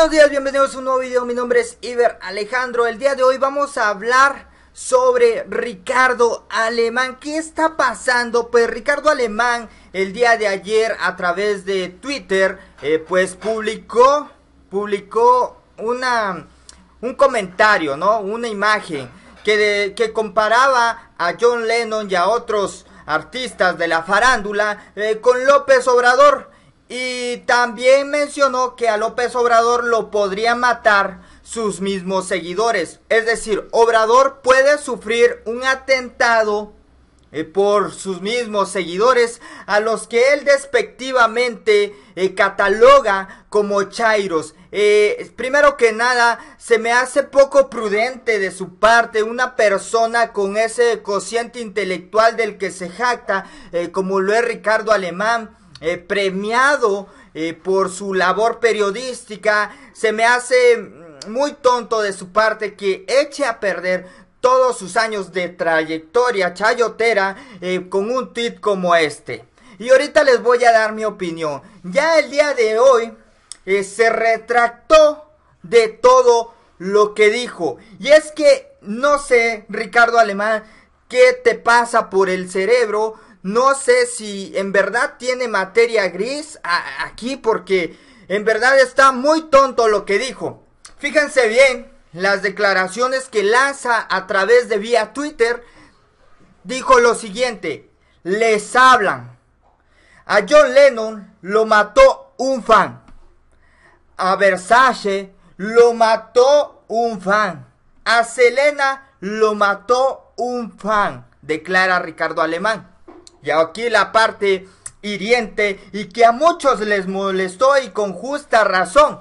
buenos días, bienvenidos a un nuevo video. Mi nombre es Iber Alejandro. El día de hoy vamos a hablar sobre Ricardo Alemán. ¿Qué está pasando? Pues Ricardo Alemán el día de ayer a través de Twitter eh, pues publicó publicó una un comentario, ¿no? Una imagen que, que comparaba a John Lennon y a otros artistas de la farándula eh, con López Obrador. Y también mencionó que a López Obrador lo podría matar sus mismos seguidores. Es decir, Obrador puede sufrir un atentado eh, por sus mismos seguidores a los que él despectivamente eh, cataloga como chairos. Eh, primero que nada, se me hace poco prudente de su parte una persona con ese cociente intelectual del que se jacta, como lo es Ricardo Alemán, eh, premiado eh, por su labor periodística. Se me hace mm, muy tonto de su parte que eche a perder todos sus años de trayectoria chayotera eh, con un tit como este. Y ahorita les voy a dar mi opinión. Ya el día de hoy se retractó de todo lo que dijo. Y es que, no sé, Ricardo Alemán, qué te pasa por el cerebro no sé si en verdad tiene materia gris aquí porque en verdad está muy tonto lo que dijo. Fíjense bien las declaraciones que lanza a través de vía Twitter. Dijo lo siguiente, les hablan. A John Lennon lo mató un fan. A Versace lo mató un fan. A Selena lo mató un fan, declara Ricardo Alemán. Y aquí la parte hiriente y que a muchos les molestó y con justa razón.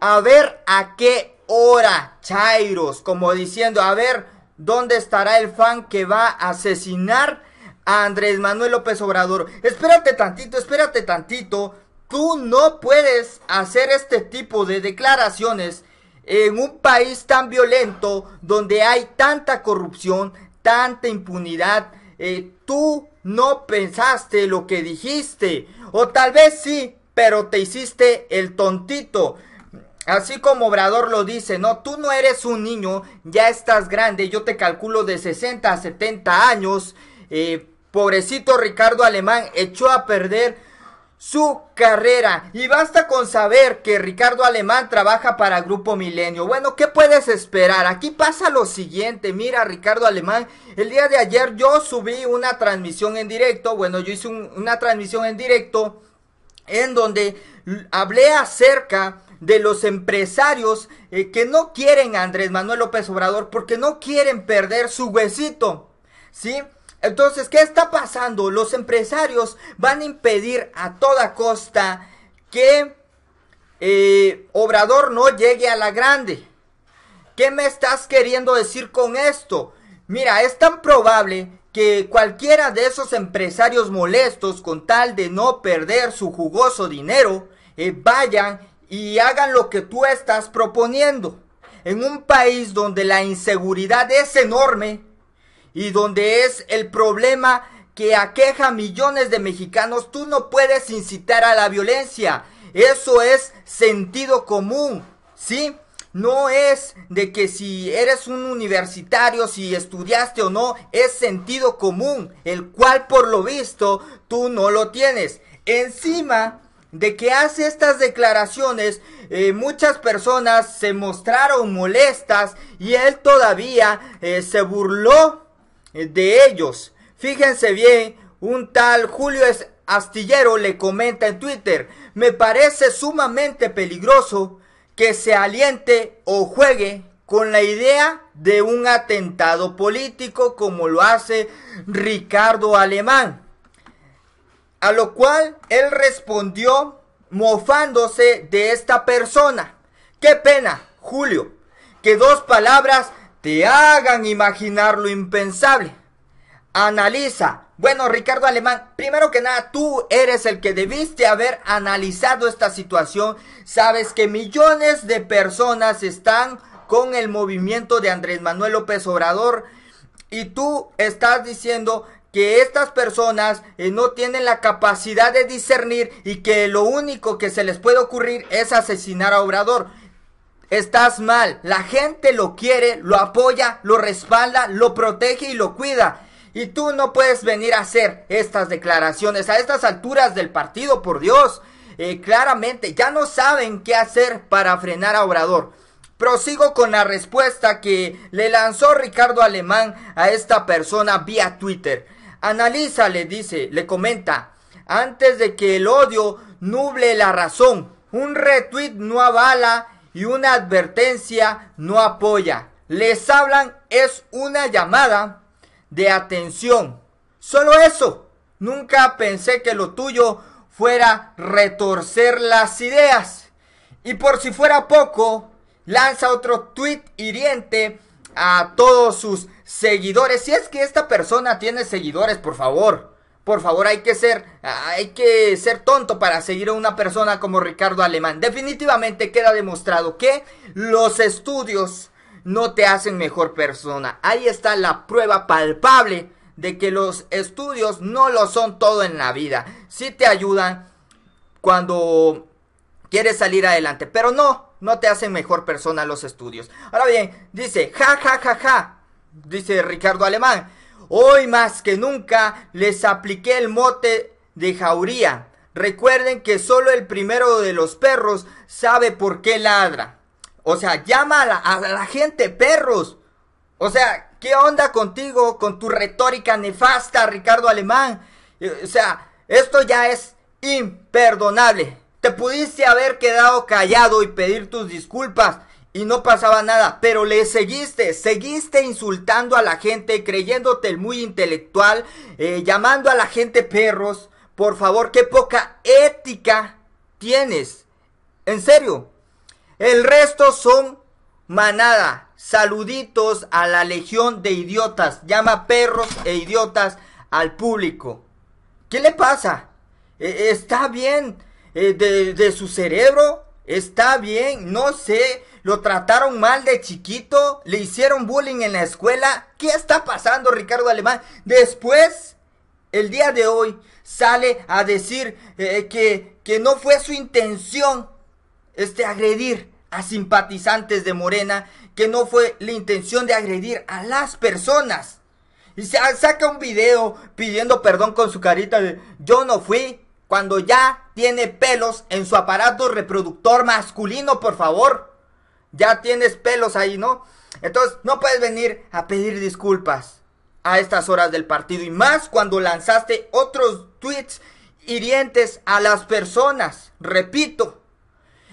A ver a qué hora, Chairos, como diciendo, a ver dónde estará el fan que va a asesinar a Andrés Manuel López Obrador. Espérate tantito, espérate tantito. Tú no puedes hacer este tipo de declaraciones en un país tan violento donde hay tanta corrupción, tanta impunidad. Eh, tú no pensaste lo que dijiste. O tal vez sí, pero te hiciste el tontito. Así como Obrador lo dice, no, tú no eres un niño, ya estás grande, yo te calculo de 60 a 70 años. Eh, pobrecito Ricardo Alemán echó a perder su carrera. Y basta con saber que Ricardo Alemán trabaja para Grupo Milenio. Bueno, ¿qué puedes esperar? Aquí pasa lo siguiente. Mira, Ricardo Alemán, el día de ayer yo subí una transmisión en directo. Bueno, yo hice una transmisión en directo en donde hablé acerca de los empresarios eh, que no quieren a Andrés Manuel López Obrador porque no quieren perder su huesito. ¿Sí? Entonces, ¿qué está pasando? Los empresarios van a impedir a toda costa que eh, Obrador no llegue a la grande. ¿Qué me estás queriendo decir con esto? Mira, es tan probable que cualquiera de esos empresarios molestos con tal de no perder su jugoso dinero, eh, vayan y hagan lo que tú estás proponiendo. En un país donde la inseguridad es enorme, y donde es el problema que aqueja a millones de mexicanos, tú no puedes incitar a la violencia. Eso es sentido común, ¿sí? No es de que si eres un universitario, si estudiaste o no, es sentido común, el cual por lo visto tú no lo tienes. Encima de que hace estas declaraciones, eh, muchas personas se mostraron molestas y él todavía eh, se burló de ellos. Fíjense bien, un tal Julio Astillero le comenta en Twitter, me parece sumamente peligroso que se aliente o juegue con la idea de un atentado político como lo hace Ricardo Alemán. A lo cual él respondió mofándose de esta persona. Qué pena, Julio, que dos palabras te hagan imaginar lo impensable. Analiza. Bueno, Ricardo Alemán, primero que nada, tú eres el que debiste haber analizado esta situación. Sabes que millones de personas están con el movimiento de Andrés Manuel López Obrador y tú estás diciendo que estas personas eh, no tienen la capacidad de discernir y que lo único que se les puede ocurrir es asesinar a Obrador estás mal. La gente lo quiere, lo apoya, lo respalda, lo protege y lo cuida. Y tú no puedes venir a hacer estas declaraciones a estas alturas del partido, por Dios. Eh, claramente, ya no saben qué hacer para frenar a Obrador. Prosigo con la respuesta que le lanzó Ricardo Alemán a esta persona vía Twitter. Analiza, le dice, le comenta, antes de que el odio nuble la razón. Un retweet no avala y una advertencia no apoya. Les hablan es una llamada de atención. Solo eso. Nunca pensé que lo tuyo fuera retorcer las ideas. Y por si fuera poco, lanza otro tweet hiriente a todos sus seguidores. Si es que esta persona tiene seguidores, por favor. Por favor, hay que ser, hay que ser tonto para seguir a una persona como Ricardo Alemán. Definitivamente queda demostrado que los estudios no te hacen mejor persona. Ahí está la prueba palpable de que los estudios no lo son todo en la vida. Sí te ayudan cuando quieres salir adelante, pero no, no te hacen mejor persona los estudios. Ahora bien, dice, ja, ja, ja, ja, dice Ricardo Alemán. Hoy más que nunca les apliqué el mote de jauría. Recuerden que solo el primero de los perros sabe por qué ladra. O sea, llama a la, gente perros. O sea, ¿qué onda contigo con tu retórica nefasta, Ricardo Alemán? Eh, o sea, esto ya es imperdonable. Te pudiste haber quedado callado y pedir tus disculpas y no pasaba nada, pero le seguiste, seguiste insultando a la gente, creyéndote muy intelectual, eh, llamando a la gente perros. Por favor, qué poca ética tienes. En serio. El resto son manada. Saluditos a la legión de idiotas. Llama perros e idiotas al público. ¿Qué le pasa? E, ¿Está bien eh, de, de su cerebro? ¿Está bien? No sé lo trataron mal de chiquito, le hicieron bullying en la escuela. ¿Qué está pasando Ricardo Alemán? Después, el día de hoy, sale a decir eh, eh, que, que no fue su intención este, agredir a simpatizantes de Morena, que no fue la intención de agredir a las personas. Y se, saca un video pidiendo perdón con su carita de yo no fui cuando ya tiene pelos en su aparato reproductor masculino, por favor ya tienes pelos ahí, ¿no? Entonces, no puedes venir a pedir disculpas a estas horas del partido y más cuando lanzaste otros tweets hirientes a las personas, repito.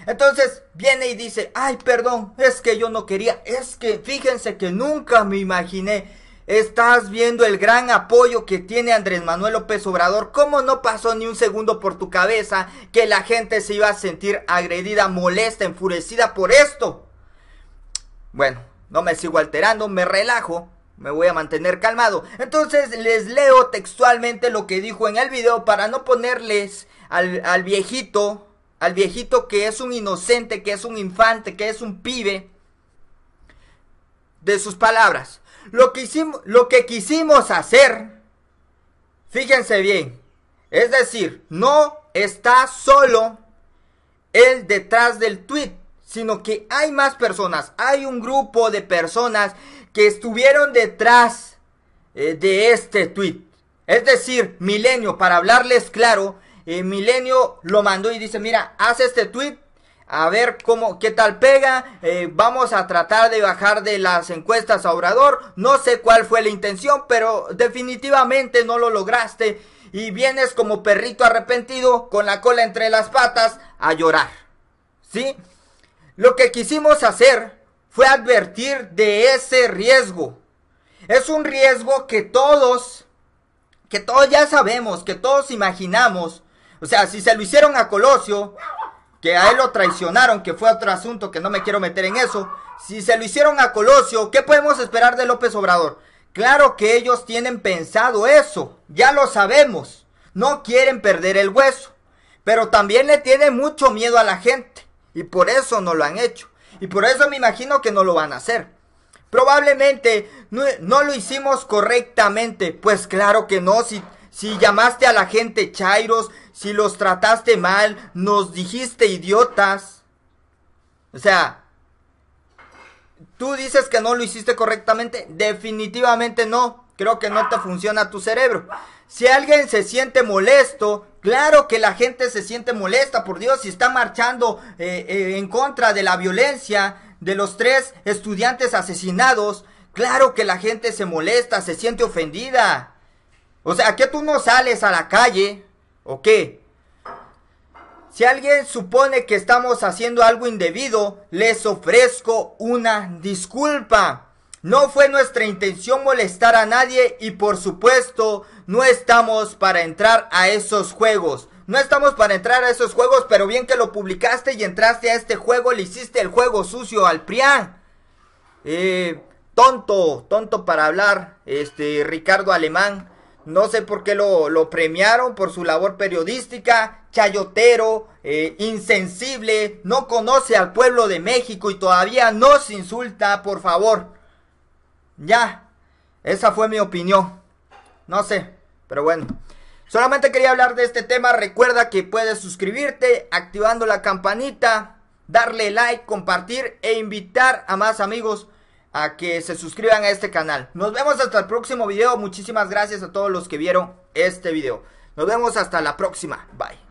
Entonces viene y dice, ay, perdón, es que yo no quería, es que fíjense que nunca me imaginé. Estás viendo el gran apoyo que tiene Andrés Manuel López Obrador. ¿Cómo no pasó ni un segundo por tu cabeza que la gente se iba a sentir agredida, molesta, enfurecida por esto? Bueno, no me sigo alterando, me relajo, me voy a mantener calmado. Entonces les leo textualmente lo que dijo en el video para no ponerles al, viejito, al viejito que es un inocente, que es un infante, que es un pibe, de sus palabras. Lo que, lo que quisimos hacer, fíjense bien, es decir, no está solo él detrás del tweet sino que hay más personas, hay un grupo de personas que estuvieron detrás eh, de este tweet. Es decir, Milenio, para hablarles claro, eh, Milenio lo mandó y dice, mira, haz este tweet, a ver cómo, qué tal pega, eh, vamos a tratar de bajar de las encuestas a Obrador, no sé cuál fue la intención, pero definitivamente no lo lograste y vienes como perrito arrepentido con la cola entre las patas a llorar. ¿Sí? Lo que quisimos hacer fue advertir de ese riesgo. Es un riesgo que todos, que todos ya sabemos, que todos imaginamos. O sea, si se lo hicieron a Colosio, que a él lo traicionaron, que fue otro asunto que no me quiero meter en eso. Si se lo hicieron a Colosio, ¿qué podemos esperar de López Obrador? Claro que ellos tienen pensado eso, ya lo sabemos. No quieren perder el hueso, pero también le tiene mucho miedo a la gente. Y por eso no lo han hecho. Y por eso me imagino que no lo van a hacer. Probablemente no, lo hicimos correctamente. Pues claro que no. Si, si llamaste a la gente chairos, si los trataste mal, nos dijiste idiotas. O sea, tú dices que no lo hiciste correctamente. Definitivamente no creo que no te funciona tu cerebro. Si alguien se siente molesto, claro que la gente se siente molesta, por Dios, si está marchando eh, eh, en contra de la violencia de los tres estudiantes asesinados, claro que la gente se molesta, se siente ofendida. O sea, que tú no sales a la calle, ¿o qué? Si alguien supone que estamos haciendo algo indebido, les ofrezco una disculpa. No fue nuestra intención molestar a nadie y por supuesto no estamos para entrar a esos juegos. No estamos para entrar a esos juegos, pero bien que lo publicaste y entraste a este juego, le hiciste el juego sucio al Prián. Eh, tonto, tonto para hablar, este Ricardo Alemán. No sé por qué lo, premiaron por su labor periodística, chayotero, eh, insensible, no conoce al pueblo de México y todavía nos insulta, por favor. Ya, esa fue mi opinión. No sé, pero bueno. Solamente quería hablar de este tema. Recuerda que puedes suscribirte activando la campanita, darle like, compartir e invitar a más amigos a que se suscriban a este canal. Nos vemos hasta el próximo video. Muchísimas gracias a todos los que vieron este video. Nos vemos hasta la próxima. Bye.